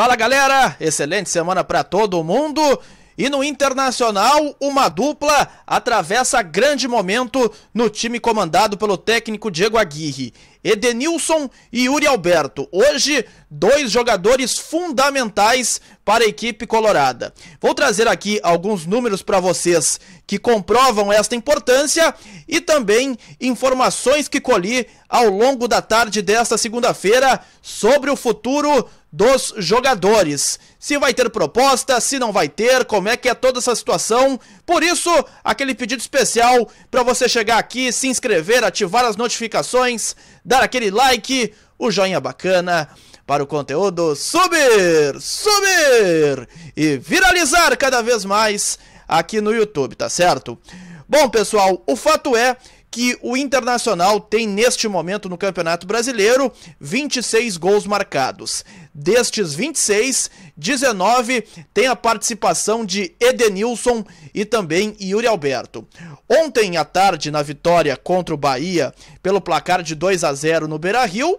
Fala galera, excelente semana para todo mundo. E no Internacional, uma dupla atravessa grande momento no time comandado pelo técnico Diego Aguirre. Edenilson e Yuri Alberto. Hoje, dois jogadores fundamentais para a equipe colorada. Vou trazer aqui alguns números para vocês que comprovam esta importância e também informações que colhi ao longo da tarde desta segunda-feira sobre o futuro dos jogadores. Se vai ter proposta, se não vai ter, como é que é toda essa situação. Por isso, aquele pedido especial para você chegar aqui, se inscrever, ativar as notificações, dar aquele like, o joinha bacana para o conteúdo subir, subir e viralizar cada vez mais aqui no YouTube, tá certo? Bom, pessoal, o fato é que o Internacional tem neste momento no Campeonato Brasileiro 26 gols marcados. Destes 26, 19 tem a participação de Edenilson e também Yuri Alberto. Ontem à tarde, na vitória contra o Bahia pelo placar de 2 a 0 no Beira-Rio,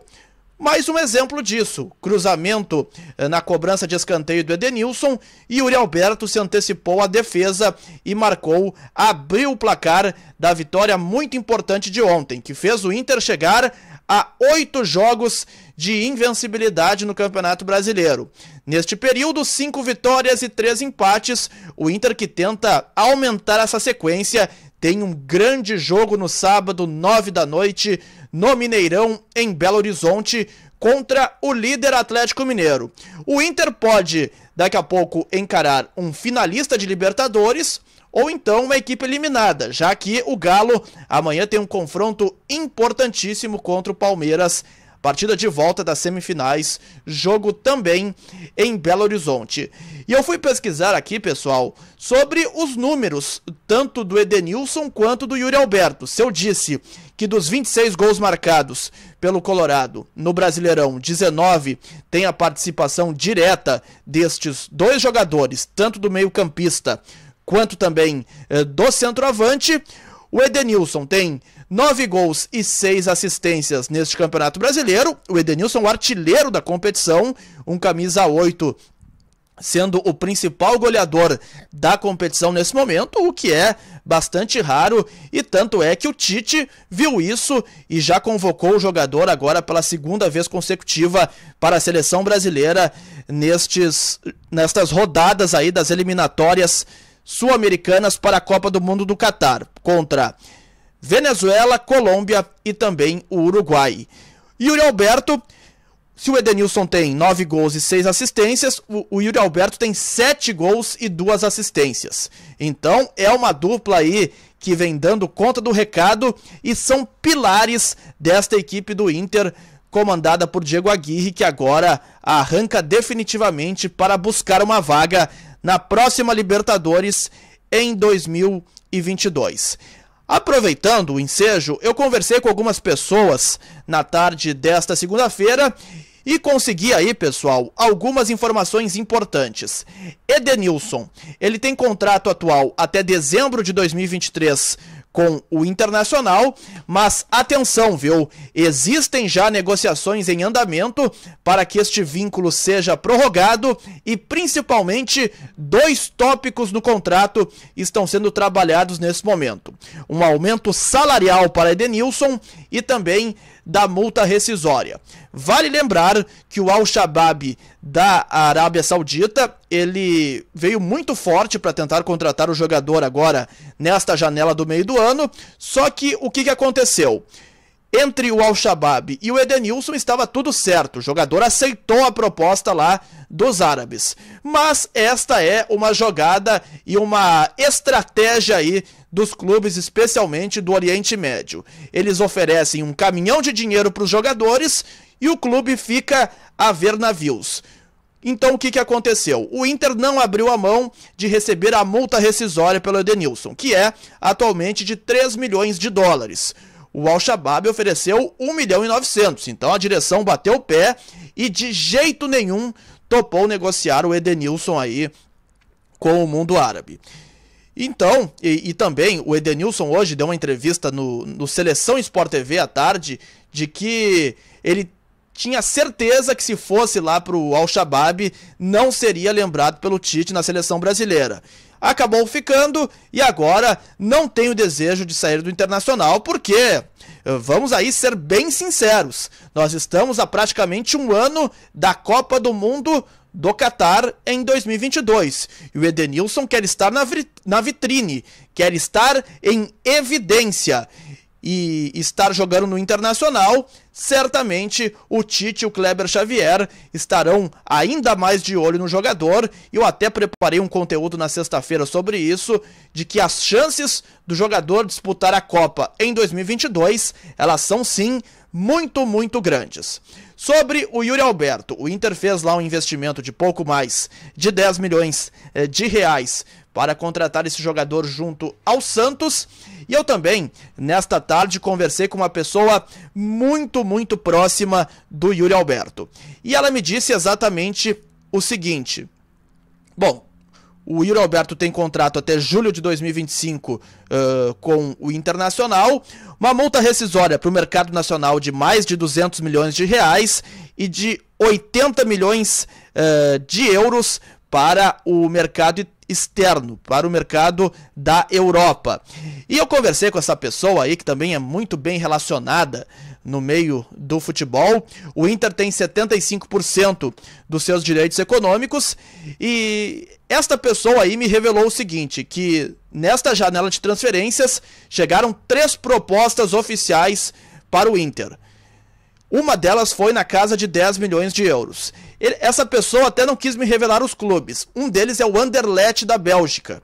mais um exemplo disso: cruzamento eh, na cobrança de escanteio do Edenilson. e Yuri Alberto se antecipou à defesa e marcou, abriu o placar da vitória muito importante de ontem, que fez o Inter chegar a oito jogos de invencibilidade no Campeonato Brasileiro. Neste período, cinco vitórias e três empates. O Inter que tenta aumentar essa sequência tem um grande jogo no sábado, 9 da noite, no Mineirão, em Belo Horizonte, contra o líder Atlético Mineiro. O Inter pode, daqui a pouco, encarar um finalista de Libertadores ou então uma equipe eliminada, já que o Galo amanhã tem um confronto importantíssimo contra o Palmeiras Partida de volta das semifinais, jogo também em Belo Horizonte. E eu fui pesquisar aqui, pessoal, sobre os números tanto do Edenilson quanto do Yuri Alberto. Se eu disse que dos 26 gols marcados pelo Colorado no Brasileirão, 19 tem a participação direta destes dois jogadores, tanto do meio-campista quanto também eh, do centroavante. O Edenilson tem Nove gols e seis assistências neste Campeonato Brasileiro. O Edenilson, o artilheiro da competição, um camisa 8 sendo o principal goleador da competição nesse momento, o que é bastante raro, e tanto é que o Tite viu isso e já convocou o jogador agora pela segunda vez consecutiva para a seleção brasileira nestes nestas rodadas aí das eliminatórias sul-americanas para a Copa do Mundo do Catar, contra Venezuela, Colômbia e também o Uruguai. Yuri Alberto, se o Edenilson tem 9 gols e 6 assistências, o, Yuri Alberto tem 7 gols e 2 assistências. Então é uma dupla aí que vem dando conta do recado e são pilares desta equipe do Inter, comandada por Diego Aguirre, que agora arranca definitivamente para buscar uma vaga na próxima Libertadores em 2022. Aproveitando o ensejo, eu conversei com algumas pessoas na tarde desta segunda-feira e consegui aí, pessoal, algumas informações importantes. Edenilson, ele tem contrato atual até dezembro de 2023 com o Internacional, mas atenção, viu? Existem já negociações em andamento para que este vínculo seja prorrogado e principalmente dois tópicos no contrato estão sendo trabalhados nesse momento: um aumento salarial para Edenilson e também da multa rescisória. Vale lembrar que o Al-Shabaab da Arábia Saudita, ele veio muito forte para tentar contratar o jogador agora nesta janela do meio do ano, só que o que, que aconteceu? Entre o Al-Shabaab e o Edenilson estava tudo certo, o jogador aceitou a proposta lá dos árabes. Mas esta é uma jogada e uma estratégia aí dos clubes, especialmente do Oriente Médio. Eles oferecem um caminhão de dinheiro para os jogadores e o clube fica a ver navios. Então o que, que aconteceu? O Inter não abriu a mão de receber a multa rescisória pelo Edenilson, que é atualmente de 3 milhões de dólares o Al-Shabaab ofereceu 1 milhão e 900. Então a direção bateu o pé e de jeito nenhum topou negociar o Edenilson aí com o mundo árabe. Então, e, e, também o Edenilson hoje deu uma entrevista no, no Seleção Sport TV à tarde de que ele tinha certeza que se fosse lá para o Al-Shabaab não seria lembrado pelo Tite na seleção brasileira acabou ficando e agora não tem o desejo de sair do Internacional, porque eh, vamos aí ser bem sinceros. Nós estamos há praticamente um ano da Copa do Mundo do Catar em 2022. E o Edenilson quer estar na, na vitrine, quer estar em evidência e estar jogando no Internacional, certamente o Tite e o Kleber Xavier estarão ainda mais de olho no jogador. Eu até preparei um conteúdo na sexta-feira sobre isso, de que as chances do jogador disputar a Copa em 2022, elas são sim muito, muito grandes. Sobre o Yuri Alberto, o Inter fez lá um investimento de pouco mais de 10 milhões eh, de reais para contratar esse jogador junto ao Santos. E eu também, nesta tarde, conversei com uma pessoa muito, muito próxima do Yuri Alberto. E ela me disse exatamente o seguinte: Bom, o Yuri Alberto tem contrato até julho de 2025 uh, com o Internacional. Uma multa rescisória para o mercado nacional de mais de 200 milhões de reais e de 80 milhões uh, de euros para o mercado externo, para o mercado da Europa. E eu conversei com essa pessoa aí, que também é muito bem relacionada no meio do futebol. O Inter tem 75% dos seus direitos econômicos e esta pessoa aí me revelou o seguinte, que nesta janela de transferências chegaram três propostas oficiais para o Inter. Uma delas foi na casa de 10 milhões de euros. Essa pessoa até não quis me revelar os clubes. Um deles é o Anderlecht da Bélgica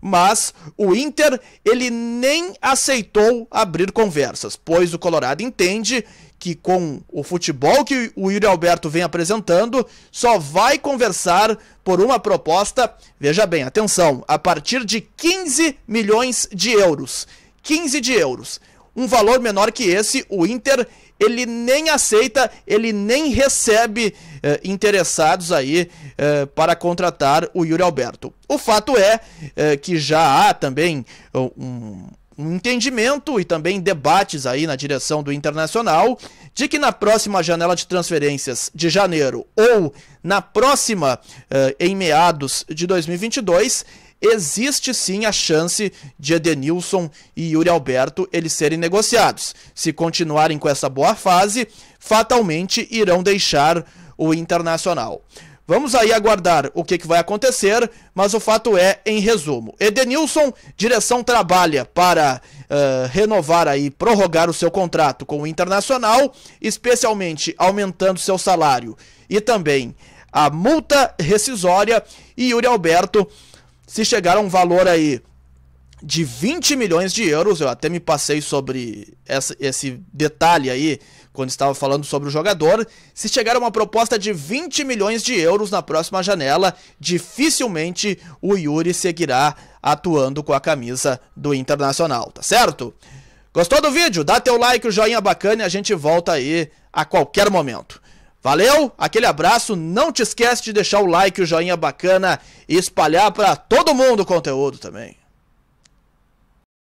mas o Inter ele nem aceitou abrir conversas, pois o Colorado entende que com o futebol que o Yuri Alberto vem apresentando, só vai conversar por uma proposta, veja bem, atenção, a partir de 15 milhões de euros. 15 de euros. Um valor menor que esse, o Inter ele nem aceita, ele nem recebe eh, interessados aí eh, para contratar o Yuri Alberto. O fato é eh, que já há também eh, um, um entendimento e também debates aí na direção do Internacional de que na próxima janela de transferências de janeiro ou na próxima eh, em meados de 2022 existe sim a chance de Edenilson e Yuri Alberto eles serem negociados. Se continuarem com essa boa fase, fatalmente irão deixar o Internacional. Vamos aí aguardar o que, que, vai acontecer, mas o fato é, em resumo, Edenilson, direção trabalha para uh, renovar aí, prorrogar o seu contrato com o Internacional, especialmente aumentando seu salário e também a multa rescisória, e Yuri Alberto se chegar a um valor aí de 20 milhões de euros, eu até me passei sobre essa, esse detalhe aí quando estava falando sobre o jogador. Se chegar a uma proposta de 20 milhões de euros na próxima janela, dificilmente o Yuri seguirá atuando com a camisa do Internacional, tá certo? Gostou do vídeo? Dá teu like, o joinha bacana e a gente volta aí a qualquer momento. Valeu, aquele abraço, não te esquece de deixar o like, o joinha bacana e espalhar para todo mundo o conteúdo também.